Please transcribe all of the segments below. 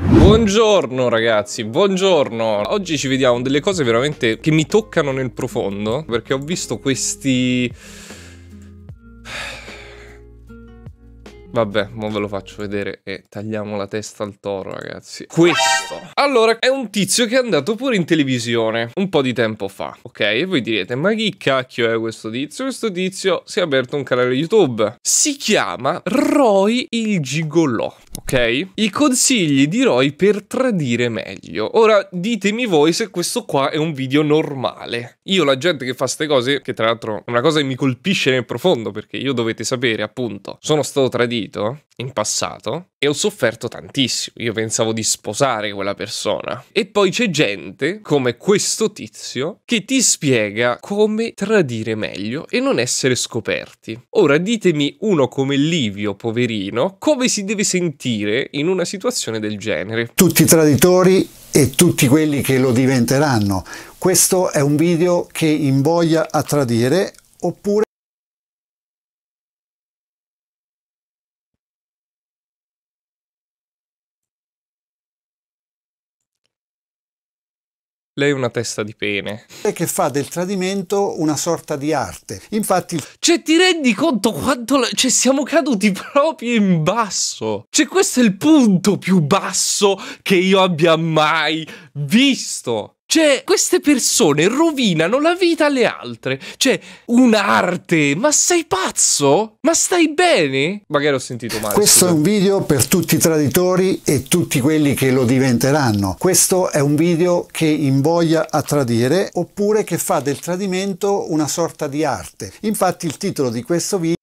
Buongiorno ragazzi, buongiorno. Oggi ci vediamo delle cose veramente che mi toccano nel profondo perché ho visto questi Vabbè, ma ve lo faccio vedere e tagliamo la testa al toro, ragazzi. Questo! Allora, è un tizio che è andato pure in televisione un po' di tempo fa, ok? E voi direte, ma chi cacchio è questo tizio? Questo tizio si è aperto un canale YouTube. Si chiama Roy il Gigolò, ok? I consigli di Roy per tradire meglio. Ora, ditemi voi se questo qua è un video normale. Io la gente che fa queste cose, che tra l'altro è una cosa che mi colpisce nel profondo, perché io dovete sapere, appunto, sono stato tradito uscito in passato e ho sofferto tantissimo. Io pensavo di sposare quella persona. E poi c'è gente come questo tizio che ti spiega come tradire meglio e non essere scoperti. Ora ditemi uno come Livio, poverino, come si deve sentire in una situazione del genere. Tutti i traditori e tutti quelli che lo diventeranno. Questo è un video che invoglia a tradire oppure lei è una testa di pene. E che fa del tradimento una sorta di arte. Infatti... Cioè ti rendi conto quanto... La... Cioè siamo caduti proprio in basso. Cioè questo è il punto più basso che io abbia mai visto. Cioè, queste persone rovinano la vita alle altre. Cioè, un'arte. Ma sei pazzo? Ma stai bene? Magari ho sentito male. Questo scusa. è un video per tutti i traditori e tutti quelli che lo diventeranno. Questo è un video che invoglia a tradire oppure che fa del tradimento una sorta di arte. Infatti il titolo di questo video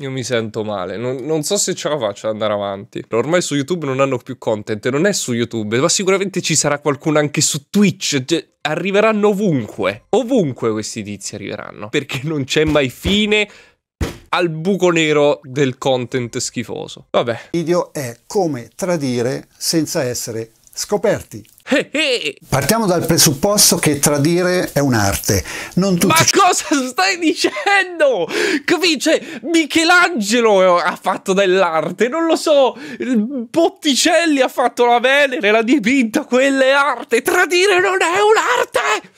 Io mi sento male, non, non, so se ce la faccio ad andare avanti. Ormai su YouTube non hanno più content, non è su YouTube, ma sicuramente ci sarà qualcuno anche su Twitch. Cioè, arriveranno ovunque, ovunque questi tizi arriveranno, perché non c'è mai fine al buco nero del content schifoso. Vabbè. Il video è come tradire senza essere scoperti. Eh, eh. Partiamo dal presupposto che tradire è un'arte. Non tutti... Ma cosa stai dicendo? Capisci? Cioè, Michelangelo ha fatto dell'arte, non lo so. Botticelli ha fatto la Venere, l'ha dipinta, quella è arte. Tradire non è un'arte!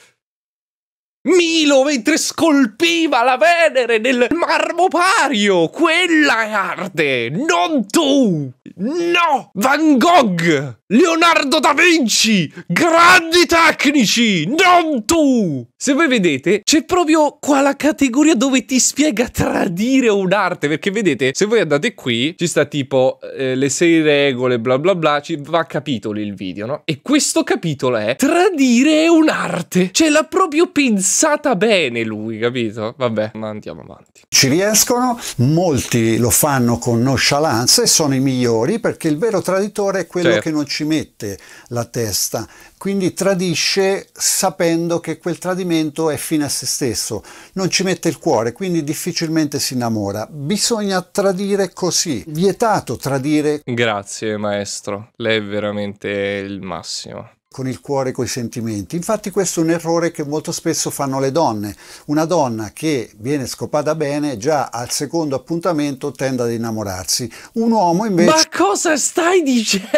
Milo mentre scolpiva la Venere nel marmo pario, quella è arte, non tu! No! Van Gogh! Leonardo da Vinci! Grandi tecnici! Non tu! Se voi vedete, c'è proprio qua la categoria dove ti spiega tradire un'arte. Perché vedete, se voi andate qui, ci sta tipo eh, le sei regole, bla bla bla, ci va a capitoli il video, no? E questo capitolo è tradire un'arte. Cioè, l'ha proprio pensata bene lui, capito? Vabbè, ma andiamo avanti. Ci riescono, molti lo fanno con nonchalance e sono i migliori perché il vero traditore è quello certo. che non ci ci mette la testa, quindi tradisce sapendo che quel tradimento è fine a se stesso, non ci mette il cuore, quindi difficilmente si innamora. Bisogna tradire così, vietato tradire. Grazie maestro, lei è veramente il massimo con il cuore, coi sentimenti. Infatti questo è un errore che molto spesso fanno le donne. Una donna che viene scopata bene già al secondo appuntamento tende ad innamorarsi. Un uomo invece... Ma cosa stai dicendo?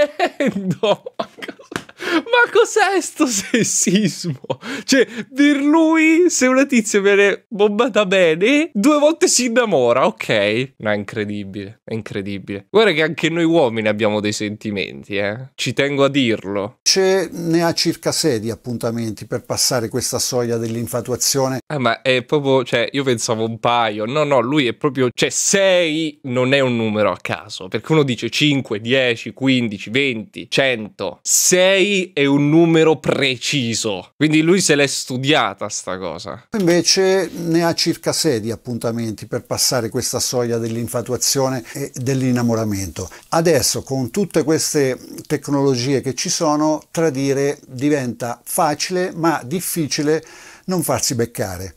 Ma cos'è sto sessismo? Cioè, per lui, se una tizia viene bombata bene, due volte si innamora, ok? No, è incredibile, è incredibile. Guarda che anche noi uomini abbiamo dei sentimenti, eh? Ci tengo a dirlo. C'è ne ha circa 6 di appuntamenti per passare questa soglia dell'infatuazione. Ah, ma è proprio, cioè, io pensavo un paio. No, no, lui è proprio, cioè, 6 non è un numero a caso, perché uno dice 5, 10, 15, 20, 100. 6 è un numero preciso. Quindi lui se l'è studiata sta cosa. Invece ne ha circa 6 di appuntamenti per passare questa soglia dell'infatuazione e dell'innamoramento. Adesso con tutte queste tecnologie che ci sono, tradire dire diventa facile ma difficile non farsi beccare.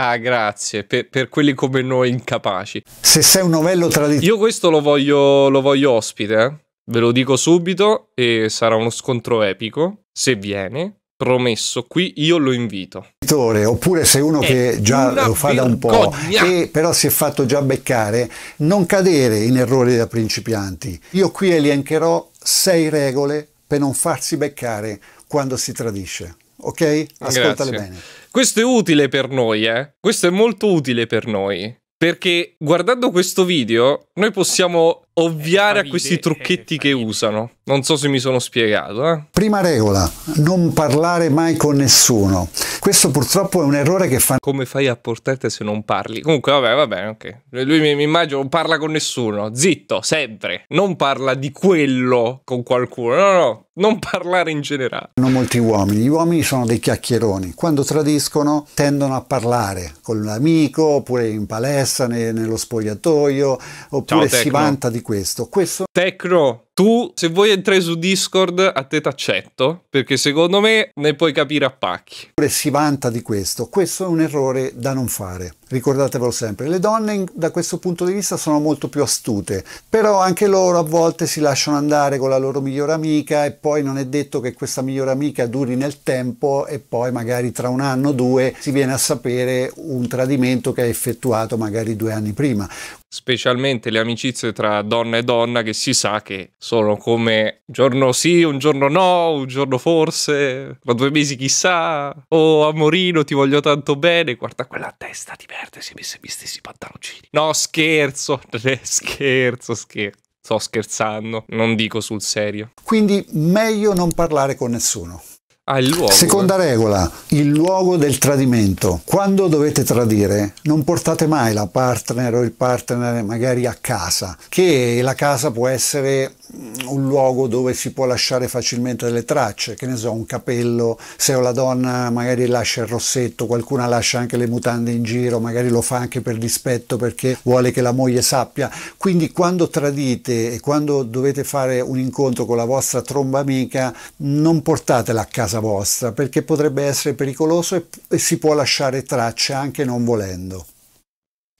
Ah, grazie, per, per, quelli come noi incapaci. Se sei un novello tradizionale... Io questo lo voglio, lo voglio ospite, eh? ve lo dico subito e sarà uno scontro epico, se viene, promesso, qui io lo invito. Oppure se uno è eh, che già lo fa da un po' e però si è fatto già beccare, non cadere in errori da principianti. Io qui elencherò sei regole per non farsi beccare quando si tradisce. Ok? Ascoltale Grazie. bene. Questo è utile per noi, eh? Questo è molto utile per noi. Perché guardando questo video noi possiamo ovviare a questi trucchetti eh, che usano. Non so se mi sono spiegato. Eh? Prima regola, non parlare mai con nessuno. Questo purtroppo è un errore che fa... Come fai a portarti se non parli? Comunque, vabbè, vabbè, ok. Lui mi, mi immagino non parla con nessuno. Zitto, sempre. Non parla di quello con qualcuno. No, no, non parlare in generale. Non molti uomini, gli uomini sono dei chiacchieroni, quando tradiscono tendono a parlare con un amico, oppure in palestra, ne, nello spogliatoio, oppure Ciao, si vanta di questo. questo... Tecno, tu, se vuoi entrare su Discord, a te t'accetto, perché secondo me ne puoi capire a pacchi. Si vanta di questo, questo è un errore da non fare. Ricordatevelo sempre, le donne da questo punto di vista sono molto più astute, però anche loro a volte si lasciano andare con la loro migliore amica e poi non è detto che questa migliore amica duri nel tempo e poi magari tra un anno o due si viene a sapere un tradimento che ha effettuato magari due anni prima. Specialmente le amicizie tra donna e donna che si sa che sono come un giorno sì, un giorno no, un giorno forse, ma due mesi chissà, oh amorino ti voglio tanto bene, guarda quella testa di me diverte, si è messo visti questi pantaloncini. No, scherzo, scherzo, scherzo. Sto scherzando, non dico sul serio. Quindi meglio non parlare con nessuno. Ah, luogo, Seconda eh. regola, il luogo del tradimento. Quando dovete tradire, non portate mai la partner o il partner magari a casa, che la casa può essere Mm, un luogo dove si può lasciare facilmente delle tracce, che ne so, un capello, se ho la donna magari lascia il rossetto, qualcuna lascia anche le mutande in giro, magari lo fa anche per dispetto perché vuole che la moglie sappia. Quindi quando tradite e quando dovete fare un incontro con la vostra tromba amica, non portatela a casa vostra perché potrebbe essere pericoloso e, e si può lasciare tracce anche non volendo.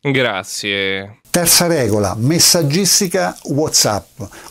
Grazie. Terza regola, messaggistica WhatsApp.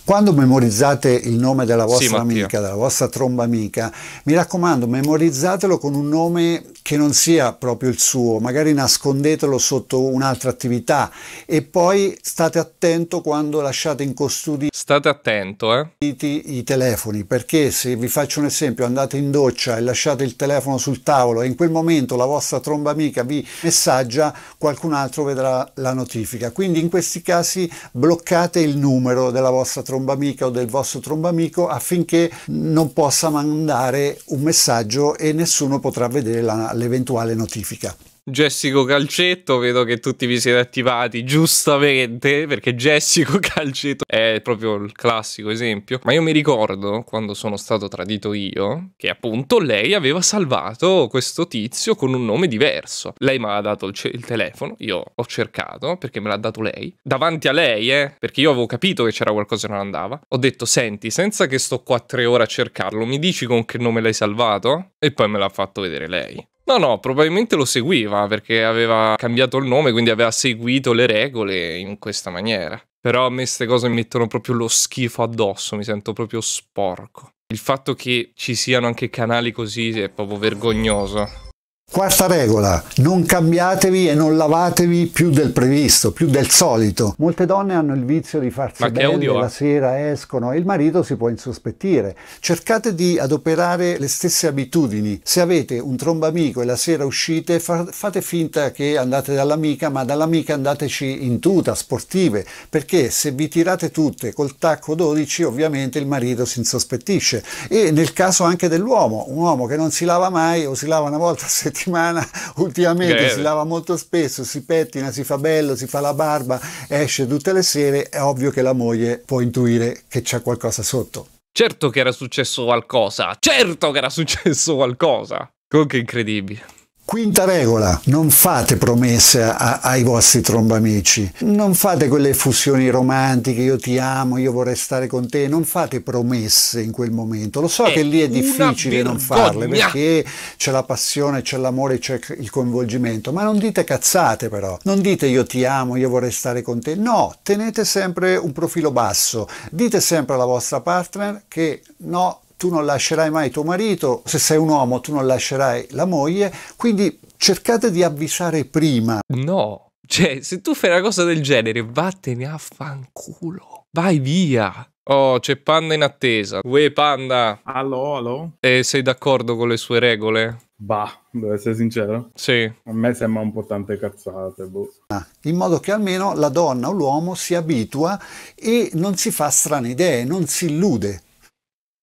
Quando memorizzate il nome della vostra sì, amica, della vostra tromba amica, mi raccomando, memorizzatelo con un nome che non sia proprio il suo, magari nascondetelo sotto un'altra attività e poi state attento quando lasciate in custodia state attento, eh? i, i telefoni, perché se vi faccio un esempio, andate in doccia e lasciate il telefono sul tavolo e in quel momento la vostra tromba amica vi messaggia, qualcun altro vedrà la notifica. Quindi quindi in questi casi bloccate il numero della vostra tromba amica o del vostro tromba amico affinché non possa mandare un messaggio e nessuno potrà vedere l'eventuale notifica. Jessico Calcetto, vedo che tutti vi siete attivati giustamente perché Jessico Calcetto è proprio il classico esempio, ma io mi ricordo quando sono stato tradito io che appunto lei aveva salvato questo tizio con un nome diverso. Lei mi ha dato il, il, telefono, io ho cercato perché me l'ha dato lei, davanti a lei, eh, perché io avevo capito che c'era qualcosa che non andava. Ho detto "Senti, senza che sto qua tre ore a cercarlo, mi dici con che nome l'hai salvato?" E poi me l'ha fatto vedere lei. No, no, probabilmente lo seguiva perché aveva cambiato il nome, quindi aveva seguito le regole in questa maniera. Però a me queste cose mi mettono proprio lo schifo addosso, mi sento proprio sporco. Il fatto che ci siano anche canali così è proprio vergognoso. Quarta regola, non cambiatevi e non lavatevi più del previsto, più del solito. Molte donne hanno il vizio di farsi Ma belle, la eh. sera escono e il marito si può insospettire. Cercate di adoperare le stesse abitudini. Se avete un trombamico e la sera uscite, fa fate finta che andate dall'amica, ma dall'amica andateci in tuta, sportive, perché se vi tirate tutte col tacco 12, ovviamente il marito si insospettisce. E nel caso anche dell'uomo, un uomo che non si lava mai o si lava una volta a settimana, settimana ultimamente Beh. si lava molto spesso, si pettina, si fa bello, si fa la barba, esce tutte le sere, è ovvio che la moglie può intuire che c'è qualcosa sotto. Certo che era successo qualcosa, certo che era successo qualcosa. Comunque incredibile. Quinta regola, non fate promesse a, ai vostri trombamici, non fate quelle effusioni romantiche, io ti amo, io vorrei stare con te, non fate promesse in quel momento, lo so è eh, che lì è difficile non farle perché c'è la passione, c'è l'amore, c'è il coinvolgimento, ma non dite cazzate però, non dite io ti amo, io vorrei stare con te, no, tenete sempre un profilo basso, dite sempre alla vostra partner che no, tu non lascerai mai tuo marito, se sei un uomo tu non lascerai la moglie, quindi cercate di avvisare prima. No, cioè, se tu fai una cosa del genere, vattene a fanculo. Vai via. Oh, c'è Panda in attesa. Uè, Panda. Allo, allo. E sei d'accordo con le sue regole? Bah, devo essere sincero. Sì. A me sembra un po' tante cazzate. Boh. Ah, in modo che almeno la donna o l'uomo si abitua e non si fa strane idee, non si illude.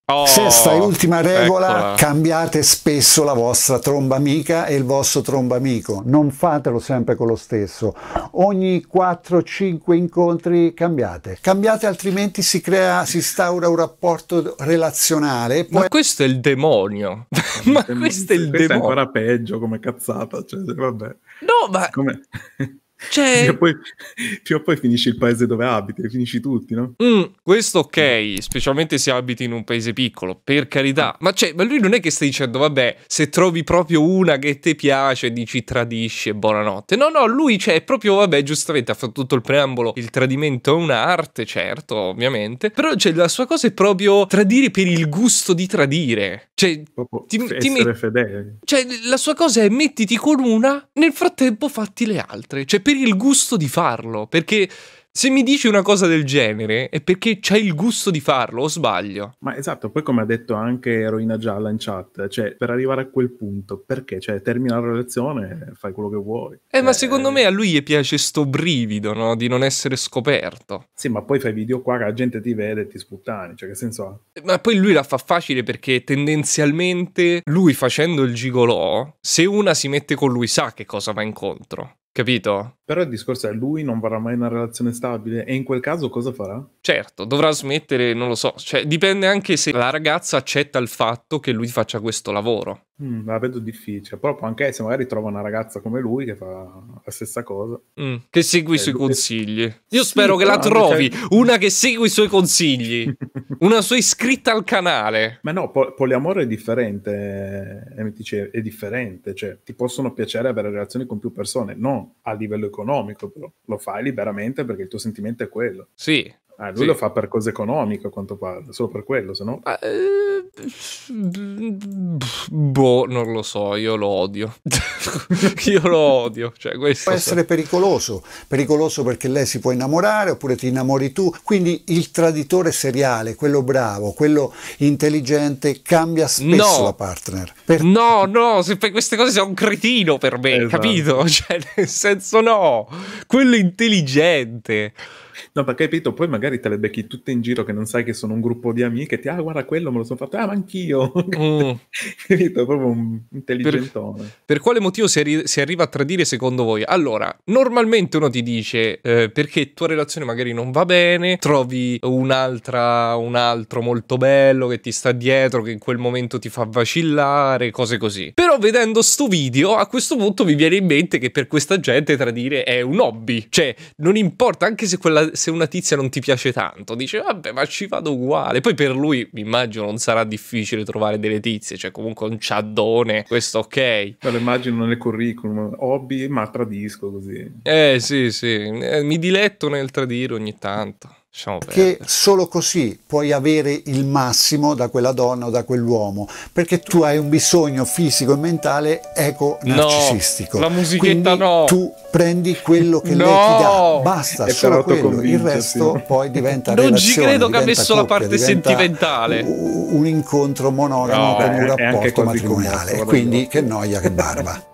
Oh, Sesta e ultima regola, eccola. cambiate spesso la vostra tromba amica e il vostro tromba amico, non fatelo sempre con lo stesso. Ogni 4-5 incontri cambiate. Cambiate altrimenti si crea, si instaura un rapporto relazionale. Poi... Ma questo è il demonio. ma questo è il questo demonio. È ancora peggio come cazzata, cioè, vabbè. No, ma... Come... Cioè... Prima, o poi, prima o poi finisci il paese dove abiti, finisci tutti, no? Mm, questo ok, specialmente se abiti in un paese piccolo, per carità. Ma, cioè, ma lui non è che stai dicendo, vabbè, se trovi proprio una che ti piace, dici tradisci e buonanotte. No, no, lui c'è cioè, proprio, vabbè, giustamente ha fatto tutto il preambolo, il tradimento è un'arte, certo, ovviamente. Però cioè, la sua cosa è proprio tradire per il gusto di tradire. Cioè, proprio ti, ti met... fedele. Cioè, la sua cosa è mettiti con una, nel frattempo fatti le altre. Cioè, per per il gusto di farlo, perché se mi dici una cosa del genere è perché c'hai il gusto di farlo, o sbaglio? Ma esatto, poi come ha detto anche Eroina Gialla in chat, cioè per arrivare a quel punto, perché? Cioè termina la relazione, fai quello che vuoi. Eh, eh ma cioè, secondo me a lui gli piace sto brivido, no? Di non essere scoperto. Sì, ma poi fai video qua che la gente ti vede e ti sputtani, cioè che senso ha? Eh, ma poi lui la fa facile perché tendenzialmente lui facendo il gigolò, se una si mette con lui sa che cosa va incontro. Capito? Però il discorso è lui non varrà mai una relazione stabile e in quel caso cosa farà? Certo, dovrà smettere, non lo so, cioè dipende anche se la ragazza accetta il fatto che lui faccia questo lavoro. Mm, la vedo difficile, però può anche essere, magari trova una ragazza come lui che fa la stessa cosa. Mm, che segui i eh, suoi consigli. Io sì, spero che la trovi, cioè... una che segui i suoi consigli, una sua iscritta al canale. Ma no, pol- poliamore è differente, eh, dice, è differente, cioè ti possono piacere avere relazioni con più persone, non a livello economico, però lo fai liberamente perché il tuo sentimento è quello. Sì, Ah, lui sì. lo fa per cose economiche a quanto pare, solo per quello, se no... Eh, boh, non lo so, io lo odio. io lo odio. Cioè, Può essere so. pericoloso, pericoloso perché lei si può innamorare oppure ti innamori tu. Quindi il traditore seriale, quello bravo, quello intelligente, cambia spesso no. la partner. Per... No, no, se fai queste cose sei un cretino per me, esatto. capito? Cioè, nel senso no, quello intelligente No, perché capito, poi magari te le becchi tutte in giro che non sai che sono un gruppo di amiche, ti ah guarda quello me lo sono fatto, ah ma anch'io, mm. capito, proprio un intelligentone. Per, per quale motivo si, arri- si, arriva a tradire secondo voi? Allora, normalmente uno ti dice eh, perché tua relazione magari non va bene, trovi un'altra, un altro molto bello che ti sta dietro, che in quel momento ti fa vacillare, cose così. Però vedendo sto video, a questo punto mi viene in mente che per questa gente tradire è un hobby, cioè non importa anche se quella se una tizia non ti piace tanto, dice vabbè ma ci vado uguale. Poi per lui mi immagino non sarà difficile trovare delle tizie, cioè comunque un ciaddone, questo ok. No, lo immagino nel curriculum, hobby ma tradisco così. Eh sì sì, eh, mi diletto nel tradire ogni tanto che solo così puoi avere il massimo da quella donna o da quell'uomo, perché tu hai un bisogno fisico e mentale eco-narcisistico. No, la musichetta Quindi no. Tu prendi quello che no. lei ti dà, basta, è solo quello, il resto poi diventa Non ci credo che ha messo coppia, la parte sentimentale. Un incontro monogamo no, con un rapporto matrimoniale, quindi che noia, che barba.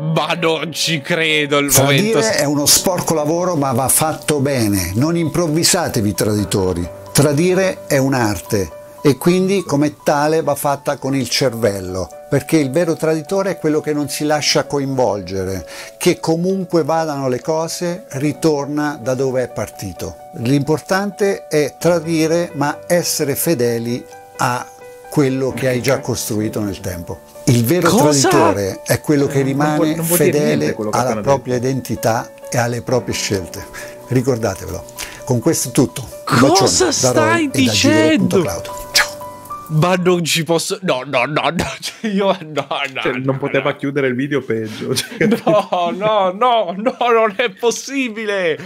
Ma non ci credo il Tradire momento. è uno sporco lavoro, ma va fatto bene. Non improvvisatevi traditori. Tradire è un'arte e quindi come tale va fatta con il cervello, perché il vero traditore è quello che non si lascia coinvolgere, che comunque vadano le cose ritorna da dove è partito. L'importante è tradire ma essere fedeli a quello che hai già costruito nel tempo. Il vero Cosa? traditore è quello che eh, rimane non può, non fedele che alla propria detto. identità e alle proprie scelte. Ricordatevelo. Con questo è tutto. Un Cosa bacione, stai dicendo? Ciao. Ma non ci posso. No, no, no, no. Cioè, io no, no. Cioè, non poteva no. chiudere il video peggio. Cioè. No, no, no, no, non è possibile.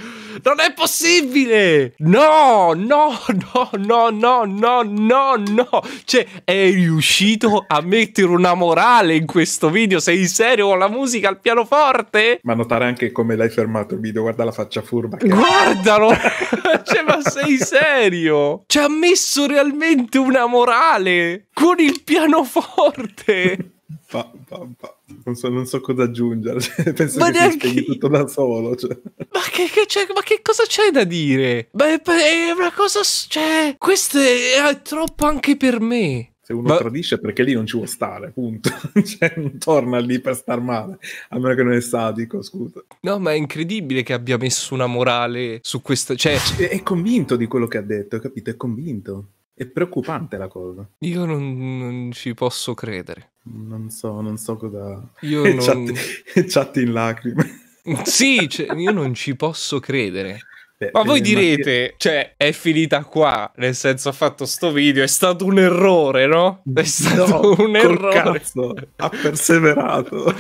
Non è possibile! No, no, no, no, no, no, no, no! Cioè, è riuscito a mettere una morale in questo video? Sei serio con la musica al pianoforte? Ma notare anche come l'hai fermato il video, guarda la faccia furba. Che... Guardalo! cioè, ma sei serio? Ci ha messo realmente una morale! Con il pianoforte! Ba, ba, ba. Non so, non so, cosa aggiungere. Penso ma che neanche... si tutto da solo. Cioè. Ma, che, che, ma, che, cosa c'è da dire? Beh, è una cosa. Cioè, questo è, è troppo anche per me. Se uno ma... tradisce perché lì non ci vuole stare, punto. cioè, non torna lì per star male, a meno che non è sadico, scusa. No, ma è incredibile che abbia messo una morale su questa... Cioè... È, è convinto di quello che ha detto, capito? È convinto. È preoccupante la cosa. Io non, non ci posso credere. Non so, non so cosa... Io non... Chat, chat in lacrime. Sì, cioè, io non ci posso credere. Beh, ma voi eh, direte, ma... cioè, è finita qua, nel senso ha fatto sto video, è stato un errore, no? È stato no, un errore. Cazzo, ha perseverato.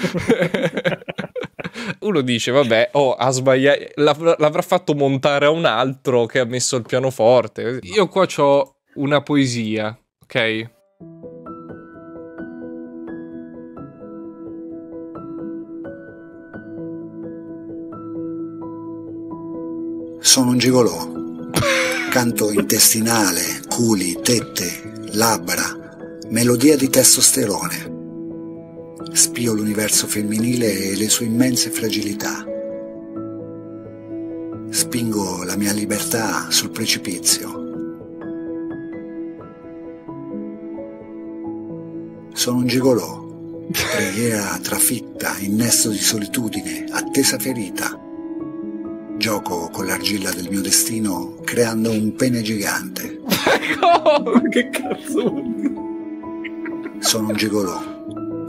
Uno dice, vabbè, oh, ha sbagliato, l'avrà fatto montare a un altro che ha messo il pianoforte. Io qua ho una poesia, ok? Sono un gigolò. Canto intestinale, culi, tette, labbra, melodia di testosterone. Spio l'universo femminile e le sue immense fragilità. Spingo la mia libertà sul precipizio Sono un gigolò. Preghiera trafitta, innesto di solitudine, attesa ferita. Gioco con l'argilla del mio destino creando un pene gigante. oh, che cazzo? Sono un gigolò.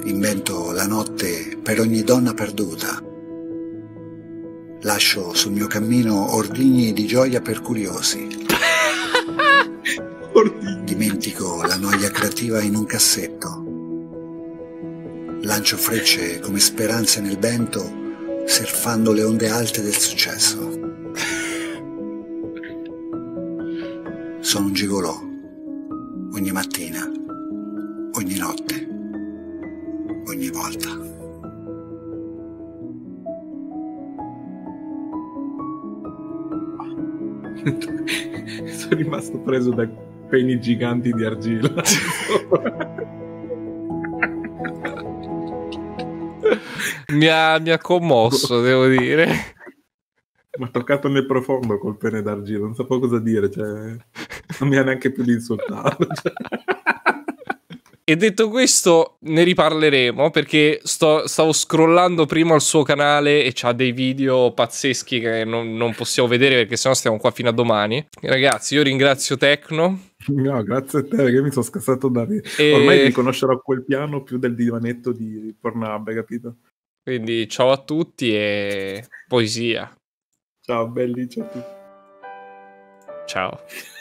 Invento la notte per ogni donna perduta. Lascio sul mio cammino ordigni di gioia per curiosi. Dimentico la noia creativa in un cassetto Lancio frecce come speranze nel vento, surfando le onde alte del successo. Sono un gigolò, ogni mattina, ogni notte, ogni volta. Sono rimasto preso da peni giganti di argilla. mi, ha, mi ha commosso, devo dire. Mi ha toccato nel profondo col pene d'argilla, non sapevo cosa dire, cioè, non mi ha neanche più insultato. Cioè. E detto questo, ne riparleremo perché sto, stavo scrollando prima il suo canale e c'ha dei video pazzeschi che non, non, possiamo vedere perché sennò stiamo qua fino a domani. Ragazzi, io ringrazio Tecno. No, grazie a te perché mi sono scassato da ridere. E... Ormai riconoscerò quel piano più del divanetto di Pornhub, capito? Quindi ciao a tutti e poesia. Ciao belli, ciao a tutti. Ciao.